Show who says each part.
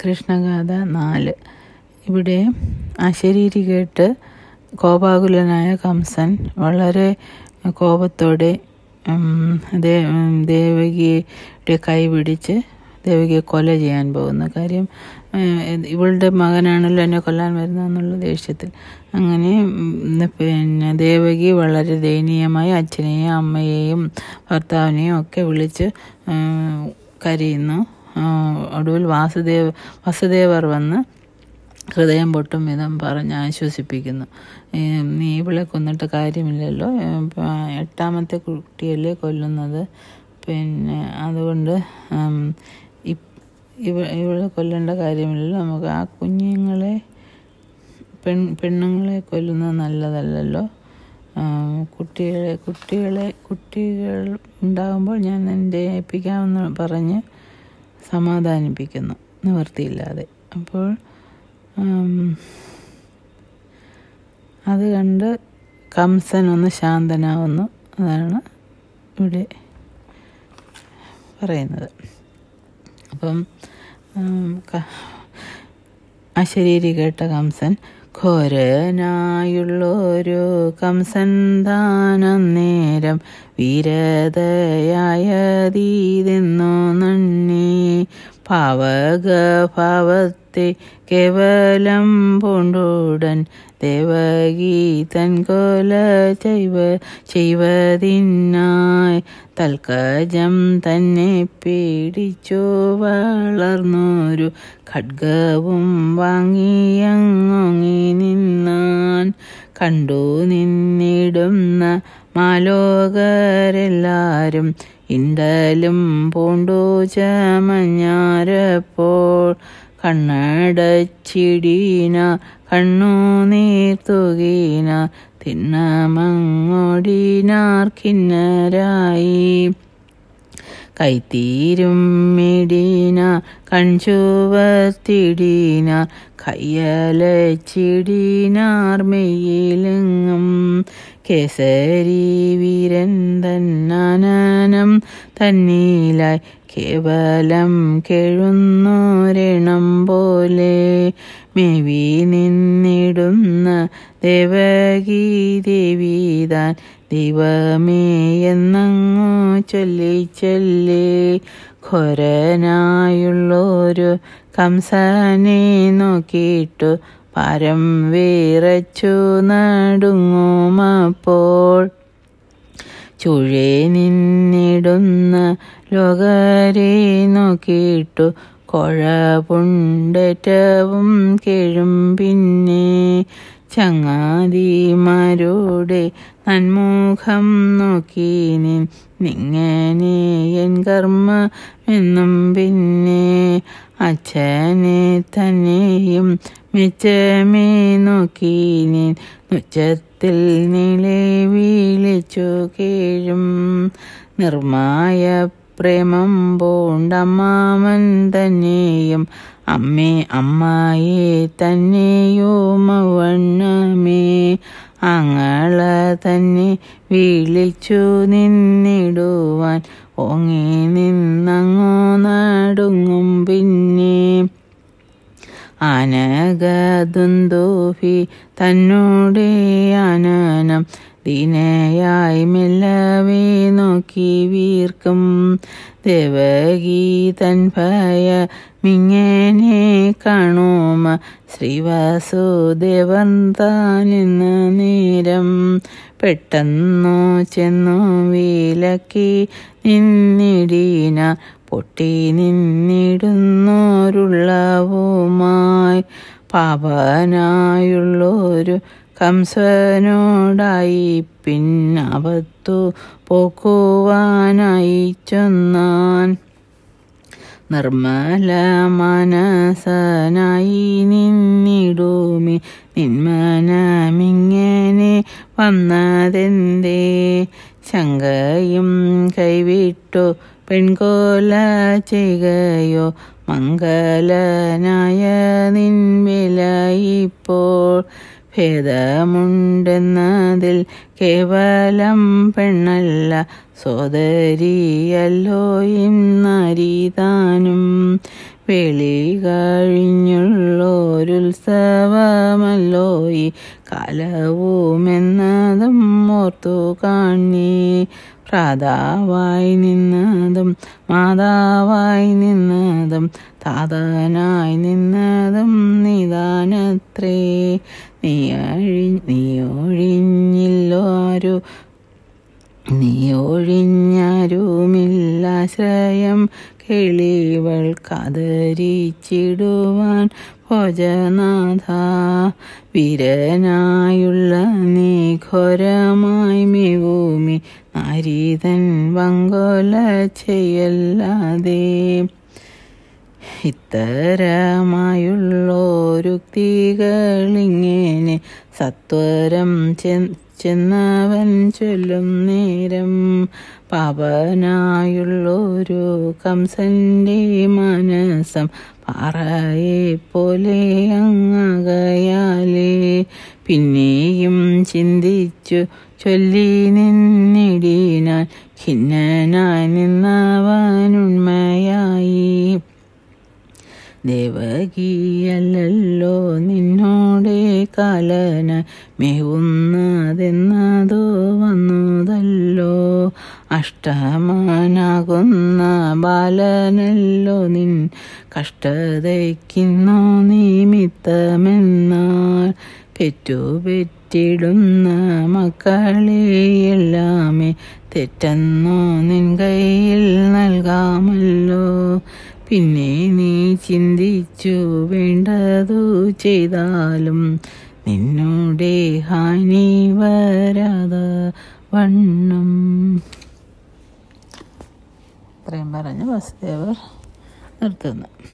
Speaker 1: കൃഷ്ണഗാഥ നാല് ഇവിടെ അശരീരി കേട്ട് കോപാകുലനായ കംസൻ വളരെ കോപത്തോടെ ദേവകിയുടെ കൈ പിടിച്ച് ദേവകിയെ കൊല ചെയ്യാൻ പോകുന്ന കാര്യം ഇവളുടെ മകനാണല്ലോ എന്നെ കൊല്ലാൻ വരുന്നതെന്നുള്ള ദേഷ്യത്തിൽ അങ്ങനെ പിന്നെ ദേവകി വളരെ ദയനീയമായി അച്ഛനെയും അമ്മയെയും ഭർത്താവിനെയും ഒക്കെ വിളിച്ച് കരയുന്നു ഒടുവിൽ വാസുദേവ് വസുദേവർ വന്ന് ഹൃദയം പൊട്ടും വിധം പറഞ്ഞ് ആശ്വസിപ്പിക്കുന്നു നീ ഇവളെ കൊന്നിട്ട് കാര്യമില്ലല്ലോ എട്ടാമത്തെ കുട്ടിയല്ലേ കൊല്ലുന്നത് പിന്നെ അതുകൊണ്ട് ഇവ ഇവിടെ കൊല്ലേണ്ട കാര്യമില്ലല്ലോ നമുക്ക് ആ കുഞ്ഞുങ്ങളെ പെൺ പെണ്ണുങ്ങളെ കൊല്ലുന്നത് നല്ലതല്ലല്ലോ കുട്ടികളെ കുട്ടികളെ കുട്ടികൾ ഉണ്ടാകുമ്പോൾ ഞാൻ എൻ്റെ ഏൽപ്പിക്കാമെന്ന് പറഞ്ഞ് സമാധാനിപ്പിക്കുന്നു നിവൃത്തിയില്ലാതെ അപ്പോൾ അത് കണ്ട് കംസൻ ഒന്ന് ശാന്തനാവുന്നു അതാണ് ഇവിടെ പറയുന്നത് അപ്പം അശരീരി കേട്ട കംസൻ ഘോരനായുള്ളൊരു കംസൻ നേരം വീരതയായതീതെന്നു നന്നേ ഭാവകഭാവത്തെ കേവലം പൂണ്ടുടൻ ദേവഗീതൻ കോല ചെയ്വ ചെയ്വതിനായി തൽക്കജം തന്നെ പീഡിച്ചു വളർന്നൊരു ഖഡ്ഗവും വാങ്ങിയങ്ങി നിന്നാൻ കണ്ടു നിന്നിടുന്ന മാലോകരെല്ലാരും ഇണ്ടലും ചമഞ്ഞാരപ്പോൾ കണ്ണടച്ചിടീന കണ്ണു നീർത്തുകീന തിന്നമങ്ങോടീനാർ കിന്നരായി കൈത്തീരും മിടീന കൺചുവത്തിടീന കയ്യലച്ചിടീനാർമയിലെങ്ങും കേസരി വീരൻ തന്നാനം തന്നീലായി കേവലം കെഴുന്നോരണം പോലെ മേവി നിന്നിടുന്ന ദേവകീ ദേവീതാൻ ദൈവമേ എന്നങ്ങു ചൊല്ലി ചൊല്ലി ഘോരനായുള്ളൊരു കംസനെ നോക്കിയിട്ടു പരം വീറച്ചു നടുങ്ങോ അപ്പോൾ ചുഴേ നിന്നിടുന്ന ലോകരെ നോക്കിയിട്ടു കൊഴ പുണ്ടറ്റവും കിഴും പിന്നെ ചങ്ങാതിമാരുടെ നന്മുഖം നോക്കീനിൻ നിങ്ങനെ എൻ എന്നും പിന്നെ അച്ഛനെ തന്നെയും മിച്ചമേ നോക്കീനേൻ നുച്ചത്തിൽ നിലെ വിളിച്ചു കീഴും നിർമായ പ്രേമം പൂണ്ടമ്മാമൻ തന്നെയും അമ്മേ അമ്മായി തന്നെയോ മവണ്ണമേ അങ്ങള തന്നെ വിളിച്ചു നിന്നിടുവാൻ ഓങ്ങി നിന്നങ്ങോ നടുങ്ങും പിന്നെ അനഗതുന്തോഫി തന്നോടെ അനനം ദിനയായി മെല്ലവേ നോക്കി വീർക്കും ദേവഗീതൻ ഭയ മിങ്ങനെ കാണുമ ശ്രീവാസുദേവൻ താനെന്ന നേരം പെട്ടെന്നു ചെന്നു വീലക്കി നിന്നിടീന പൊട്ടി നിന്നിടുന്നോരുള്ളവുമായി പാപനായുള്ളൊരു കംസനോടായി പിന്നവത്തു പോക്കുവാനായി ചെന്നാൻ നിർമ്മല മനസനായി നിന്നിടൂമി നിന്മനമിങ്ങനെ വന്നതെന്തേ ശങ്കയും കൈവിട്ടു പെൺകോല ചെയ്യുകയോ മംഗലനായ നിൻവിലയിപ്പോൾ ഭേദമുണ്ടെന്നതിൽ കേവലം പെണ്ണല്ല സോദരിയല്ലോ ഇന്നരിതാനും വെളി കഴിഞ്ഞുള്ളൊരുത്സവമല്ലോ ഈ കലവുമെന്നതും ഓർത്തു കാണി പ്രാതാവായി നിന്നതും മാതാവായി നിന്നതും താതനായി നിന്നതും നിദാനത്രേ നീ അഴി നീ ഒഴിഞ്ഞില്ലാരു നീ ഒഴിഞ്ഞാരുമില്ലാശ്രയം കിളിവൾ കതരിച്ചിടുവാൻ ഭജനാഥ വിരനായുള്ള നീ ഘോരമായി മെവൂമി നാരീതൻ വങ്കോല ചെയ്യല്ലാതെ ഇത്തരമായുള്ളോരുക്തികളിങ്ങനെ സത്വരം ചെ ചെന്നവൻ ചൊല്ലും നേരം പാപനായുള്ളൊരു കംസന്റെ മനസം പാറയെ പോലെ അങ്ങകയാലേ പിന്നെയും ചിന്തിച്ചു ചൊല്ലി നിന്നിടിനാൻ ഖിന്നനാ നിന്നവനുണ്മയായി ദേവകിയല്ലോ നിന്നോടെ കലന മേവുന്നതെന്നതോ വന്നതല്ലോ അഷ്ടമാനാകുന്ന ബാലനല്ലോ നിൻ കഷ്ടതയ്ക്കുന്നോ നിമിത്തമെന്നാൽ പെറ്റു പെറ്റിടുന്ന മക്കളെയെല്ലാമേ തെറ്റെന്നോ നിൻ കയ്യിൽ നൽകാമല്ലോ പിന്നെ നീ ചിന്തിച്ചു വേണ്ടതു ചെയ്താലും നിന്നോടെ ഹാനി വരാത വണ്ണം ഇത്രയും പറഞ്ഞ് വസുദേവർ നിർത്തുന്നു